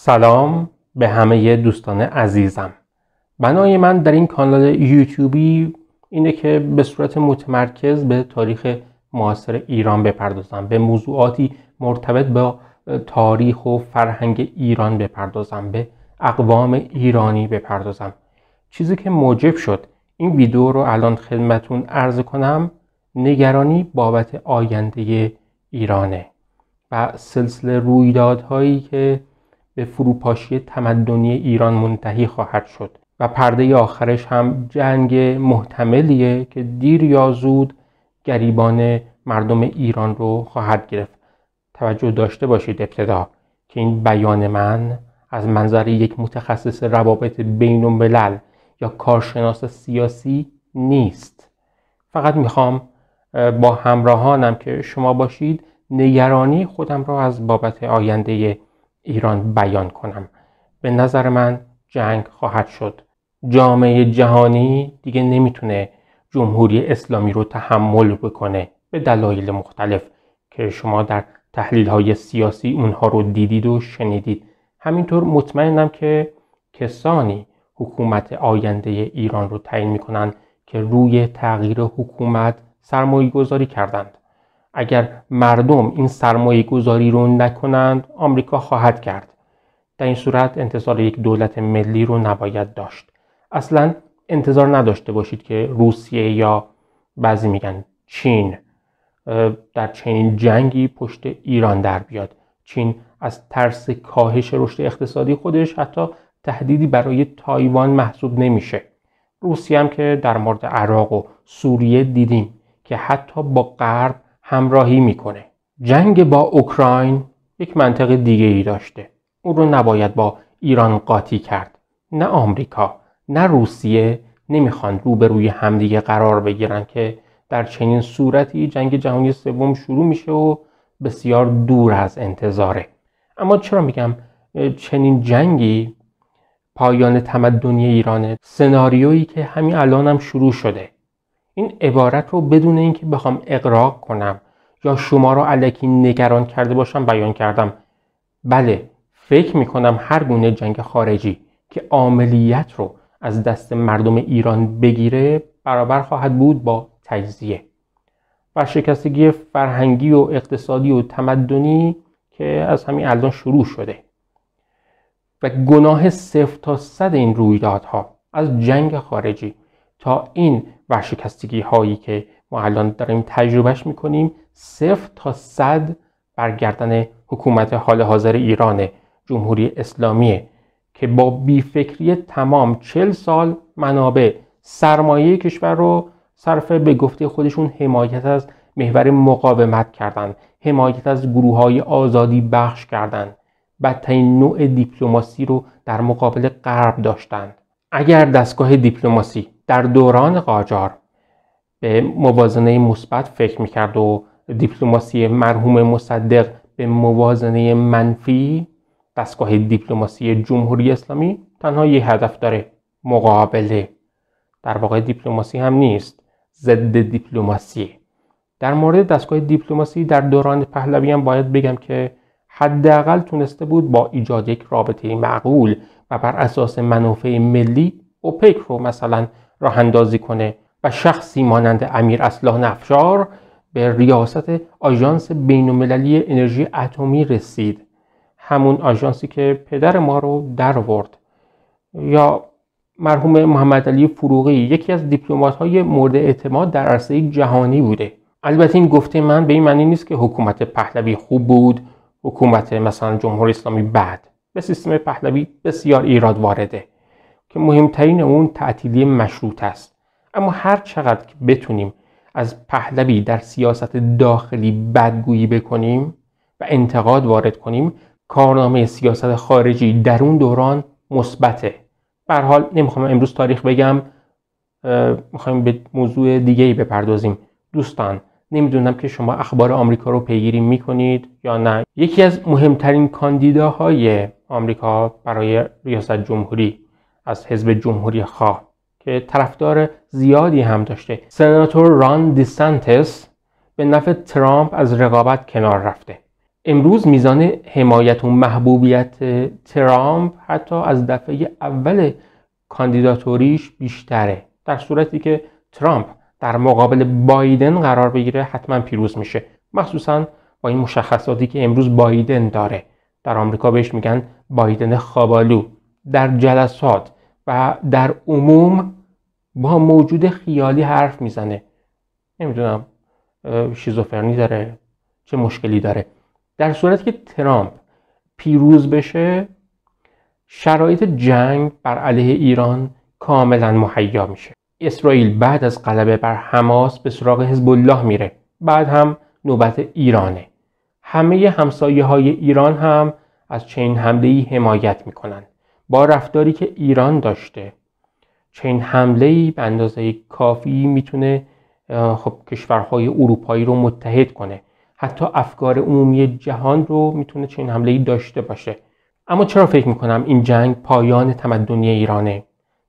سلام به همه دوستان عزیزم بنای من در این کانال یوتیوبی اینه که به صورت متمرکز به تاریخ معاصر ایران بپردازم به موضوعاتی مرتبط با تاریخ و فرهنگ ایران بپردازم به اقوام ایرانی بپردازم چیزی که موجب شد این ویدیو رو الان خدمتون عرض کنم نگرانی بابت آینده ایرانه و سلسله رویدادهایی که به فروپاشی تمدنی ایران منتهی خواهد شد و پرده آخرش هم جنگ محتملیه که دیر یا زود گریبان مردم ایران رو خواهد گرفت توجه داشته باشید ابتدا که این بیان من از منظر یک متخصص روابط بین الملل یا کارشناس سیاسی نیست فقط میخوام با همراهانم که شما باشید نگرانی خودم را از بابت آینده ایران بیان کنم به نظر من جنگ خواهد شد جامعه جهانی دیگه نمیتونه جمهوری اسلامی رو تحمل بکنه به دلایل مختلف که شما در تحلیل های سیاسی اونها رو دیدید و شنیدید همینطور مطمئنم که کسانی حکومت آینده ایران رو تعیین میکنن که روی تغییر حکومت سرمایه گذاری کردند اگر مردم این سرمایه گذاری رو نکنند آمریکا خواهد کرد در این صورت انتظار یک دولت ملی رو نباید داشت اصلا انتظار نداشته باشید که روسیه یا بعضی میگن چین در چنین جنگی پشت ایران در بیاد چین از ترس کاهش رشد اقتصادی خودش حتی تهدیدی برای تایوان محسوب نمیشه روسیه هم که در مورد عراق و سوریه دیدیم که حتی با غرب همراهی میکنه جنگ با اوکراین یک منطق دیگه ای داشته او رو نباید با ایران قاطی کرد نه آمریکا نه روسیه نمیخوان روبروی همدیگه قرار بگیرن که در چنین صورتی جنگ جهانی سوم شروع میشه و بسیار دور از انتظاره اما چرا میگم چنین جنگی پایان تمدنی ایرانه سناریویی که همین الانم شروع شده این عبارت رو بدون اینکه بخوام اقراق کنم یا شما رو علکی نگران کرده باشم بیان کردم بله فکر می کنم هر گونه جنگ خارجی که عملیت رو از دست مردم ایران بگیره برابر خواهد بود با تجزیه شکستگی فرهنگی و اقتصادی و تمدنی که از همین الان شروع شده و گناه صفر تا صد این رویدادها از جنگ خارجی تا این ورشکستگی هایی که ما الان داریم تجربهش میکنیم صرف تا صد برگردن حکومت حال حاضر ایران جمهوری اسلامی که با بیفکری تمام چل سال منابع سرمایه کشور رو صرف به گفته خودشون حمایت از محور مقاومت کردند حمایت از گروه های آزادی بخش کردند بدترین نوع دیپلماسی رو در مقابل غرب داشتند اگر دستگاه دیپلماسی در دوران قاجار به موازنه مثبت فکر میکرد و دیپلماسی مرحوم مصدق به موازنه منفی دستگاه دیپلماسی جمهوری اسلامی تنها یه هدف داره مقابله در واقع دیپلماسی هم نیست ضد دیپلماسی در مورد دستگاه دیپلماسی در دوران پهلوی هم باید بگم که حداقل تونسته بود با ایجاد یک رابطه معقول و بر اساس منافع ملی اوپک رو مثلا راه اندازی کنه و شخصی مانند امیر اصلاح نفشار به ریاست آژانس بین‌المللی انرژی اتمی رسید همون آژانسی که پدر ما رو درورد یا مرحوم محمد علی فروغی یکی از دیپلمات‌های های مورد اعتماد در عرصه جهانی بوده البته این گفته من به این معنی نیست که حکومت پهلوی خوب بود حکومت مثلا جمهوری اسلامی بعد به سیستم پهلوی بسیار ایراد وارده که مهمترین اون تعطیلی مشروط است اما هر چقدر که بتونیم از پهلوی در سیاست داخلی بدگویی بکنیم و انتقاد وارد کنیم کارنامه سیاست خارجی در اون دوران مثبته بر حال نمیخوام امروز تاریخ بگم میخوایم به موضوع دیگه ای بپردازیم دوستان نمیدونم که شما اخبار آمریکا رو پیگیری میکنید یا نه یکی از مهمترین کاندیداهای آمریکا برای ریاست جمهوری از حزب جمهوری خواه که طرفدار زیادی هم داشته سناتور ران دیسانتس به نفع ترامپ از رقابت کنار رفته امروز میزان حمایت و محبوبیت ترامپ حتی از دفعه اول کاندیداتوریش بیشتره در صورتی که ترامپ در مقابل بایدن قرار بگیره حتما پیروز میشه مخصوصا با این مشخصاتی که امروز بایدن داره در آمریکا بهش میگن بایدن خابالو در جلسات و در عموم با موجود خیالی حرف میزنه نمیدونم شیزوفرنی داره چه مشکلی داره در صورتی که ترامپ پیروز بشه شرایط جنگ بر علیه ایران کاملا مهیا میشه اسرائیل بعد از غلبه بر حماس به سراغ حزب الله میره بعد هم نوبت ایرانه همه همسایه های ایران هم از چین حمله ای حمایت میکنند با رفتاری که ایران داشته چنین حمله ای به اندازه کافی میتونه خب کشورهای اروپایی رو متحد کنه حتی افکار عمومی جهان رو میتونه چنین حمله ای داشته باشه اما چرا فکر میکنم این جنگ پایان تمدنی ایرانه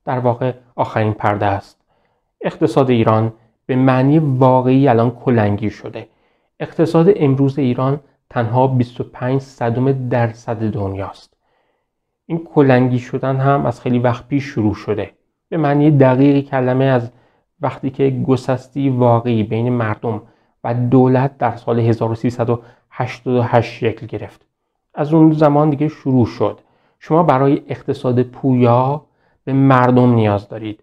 در واقع آخرین پرده است اقتصاد ایران به معنی واقعی الان کلنگی شده اقتصاد امروز ایران تنها 25 صدم درصد دنیاست این کلنگی شدن هم از خیلی وقت پیش شروع شده به معنی دقیقی کلمه از وقتی که گسستی واقعی بین مردم و دولت در سال 1388 شکل گرفت از اون زمان دیگه شروع شد شما برای اقتصاد پویا به مردم نیاز دارید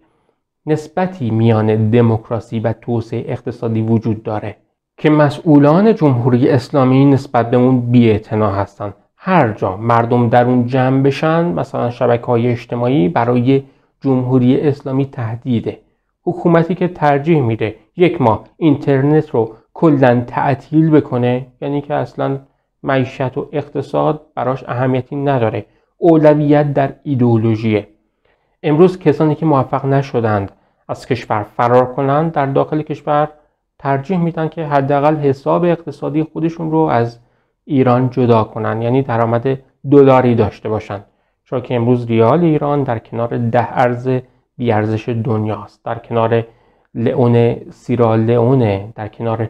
نسبتی میان دموکراسی و توسعه اقتصادی وجود داره که مسئولان جمهوری اسلامی نسبت به اون بی‌اعتنا هستند هر جا مردم در اون جمع بشن مثلا شبکه های اجتماعی برای جمهوری اسلامی تهدیده حکومتی که ترجیح میده یک ماه اینترنت رو کلا تعطیل بکنه یعنی که اصلا معیشت و اقتصاد براش اهمیتی نداره اولویت در ایدئولوژیه امروز کسانی که موفق نشدند از کشور فرار کنند در داخل کشور ترجیح میدن که حداقل حساب اقتصادی خودشون رو از ایران جدا کنند یعنی درآمد دلاری داشته باشند چون که امروز ریال ایران در کنار ده ارز بیارزش دنیاست در کنار لئون لئونه در کنار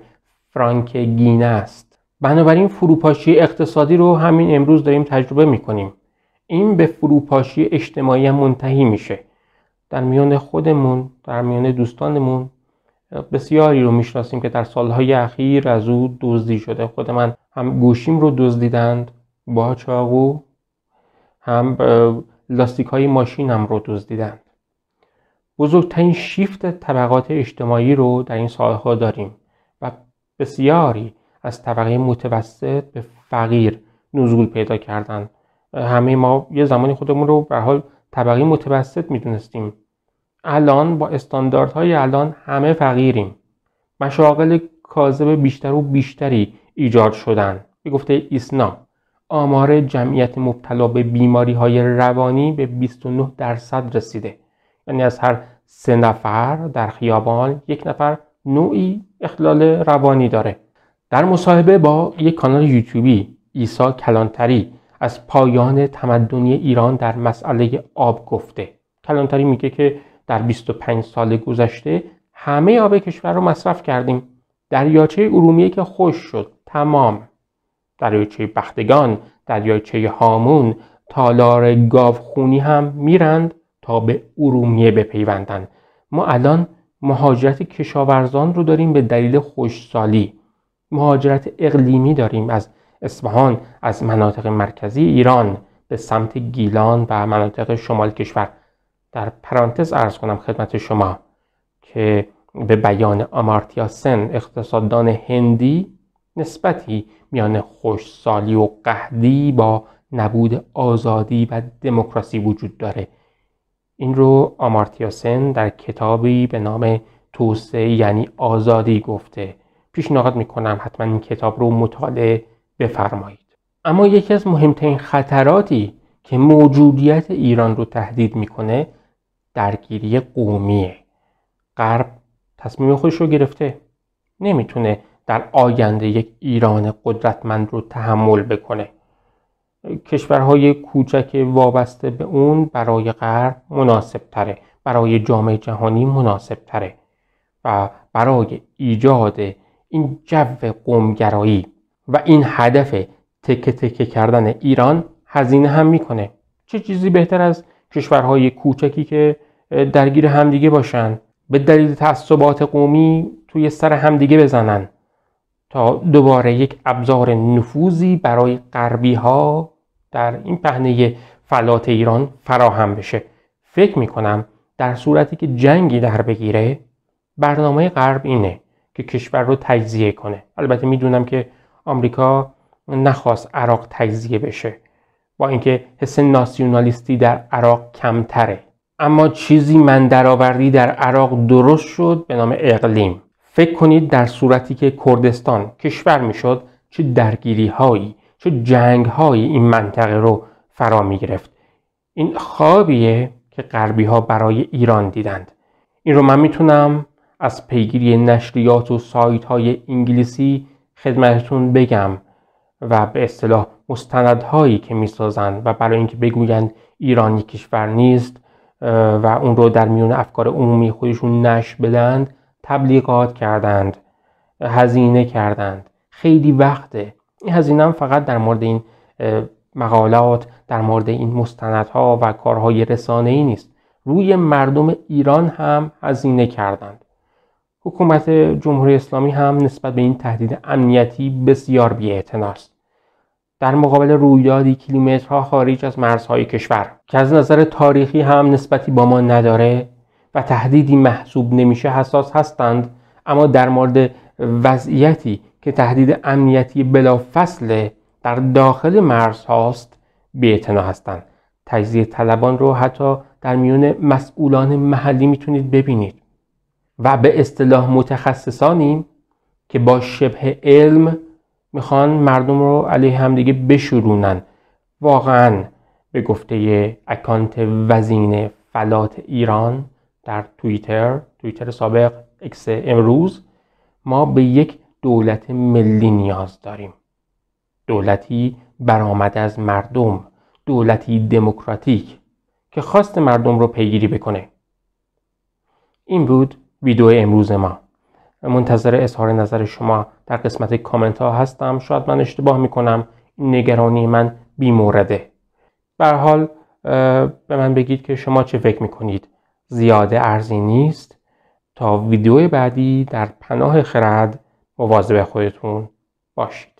فرانک گینه است بنابراین فروپاشی اقتصادی رو همین امروز داریم تجربه میکنیم این به فروپاشی اجتماعی هم منتهی میشه در میان خودمون در میان دوستانمون بسیاری رو میشناسیم که در سالهای اخیر از او دزدی شده خود من هم گوشیم رو دزدیدند با چاقو هم لاستیک های ماشینم رو دزدیدند بزرگترین شیفت طبقات اجتماعی رو در این سالها داریم و بسیاری از طبقه متوسط به فقیر نزول پیدا کردن همه ما یه زمانی خودمون رو به حال طبقه متوسط میدونستیم الان با استانداردهای الان همه فقیریم مشاغل کاذب بیشتر و بیشتری ایجاد شدن به گفته ایسنا آمار جمعیت مبتلا به بیماری های روانی به 29 درصد رسیده یعنی از هر سه نفر در خیابان یک نفر نوعی اختلال روانی داره در مصاحبه با یک کانال یوتیوبی ایسا کلانتری از پایان تمدنی ایران در مسئله آب گفته کلانتری میگه که در 25 سال گذشته همه آب کشور رو مصرف کردیم دریاچه ارومیه که خوش شد تمام دریاچه بختگان دریاچه هامون تالار گاوخونی هم میرند تا به ارومیه بپیوندند ما الان مهاجرت کشاورزان رو داریم به دلیل خوشسالی مهاجرت اقلیمی داریم از اصفهان از مناطق مرکزی ایران به سمت گیلان و مناطق شمال کشور در پرانتز ارز کنم خدمت شما که به بیان آمارتیا سن اقتصاددان هندی نسبتی میان خوشسالی و قهدی با نبود آزادی و دموکراسی وجود داره این رو آمارتیا سن در کتابی به نام توسعه یعنی آزادی گفته پیشنهاد میکنم حتما این کتاب رو مطالعه بفرمایید اما یکی از مهمترین خطراتی که موجودیت ایران رو تهدید میکنه درگیری قومیه غرب تصمیم خودش رو گرفته نمیتونه در آینده یک ایران قدرتمند رو تحمل بکنه کشورهای کوچک وابسته به اون برای غرب مناسب تره برای جامعه جهانی مناسب تره و برای ایجاد این جو قومگرایی و این هدف تکه تکه کردن ایران هزینه هم میکنه چه چیزی بهتر از کشورهای کوچکی که درگیر همدیگه باشند؟ به دلیل تعصبات قومی توی سر همدیگه بزنن تا دوباره یک ابزار نفوذی برای غربی ها در این پهنه فلات ایران فراهم بشه فکر میکنم در صورتی که جنگی در بگیره برنامه غرب اینه که کشور رو تجزیه کنه البته میدونم که آمریکا نخواست عراق تجزیه بشه با اینکه حس ناسیونالیستی در عراق کمتره اما چیزی من درآوردی در عراق درست شد به نام اقلیم فکر کنید در صورتی که کردستان کشور میشد چه درگیری هایی چه جنگ هایی این منطقه رو فرا می گرفت این خوابیه که غربی ها برای ایران دیدند این رو من میتونم از پیگیری نشریات و سایت های انگلیسی خدمتتون بگم و به اصطلاح مستندهایی که میسازند و برای اینکه بگویند ایران کشور نیست و اون رو در میون افکار عمومی خودشون نش بدند تبلیغات کردند هزینه کردند خیلی وقته این هزینه هم فقط در مورد این مقالات در مورد این مستندها و کارهای رسانه ای نیست روی مردم ایران هم هزینه کردند حکومت جمهوری اسلامی هم نسبت به این تهدید امنیتی بسیار است. در مقابل رویدادی کیلومترها خارج از مرزهای کشور که از نظر تاریخی هم نسبتی با ما نداره و تهدیدی محسوب نمیشه حساس هستند اما در مورد وضعیتی که تهدید امنیتی بلافصل در داخل مرز هاست اعتنا هستند تجزیه طلبان رو حتی در میون مسئولان محلی میتونید ببینید و به اصطلاح متخصصانیم که با شبه علم میخوان مردم رو علیه همدیگه بشورونن واقعا به گفته اکانت وزین فلات ایران در توییتر توییتر سابق اکس امروز ما به یک دولت ملی نیاز داریم دولتی برآمد از مردم دولتی دموکراتیک که خواست مردم رو پیگیری بکنه این بود ویدیو امروز ما منتظر اظهار نظر شما در قسمت کامنت ها هستم شاید من اشتباه میکنم نگرانی من بی مورده به حال به من بگید که شما چه فکر میکنید زیاده ارزی نیست تا ویدیو بعدی در پناه خرد مواظب خودتون باشید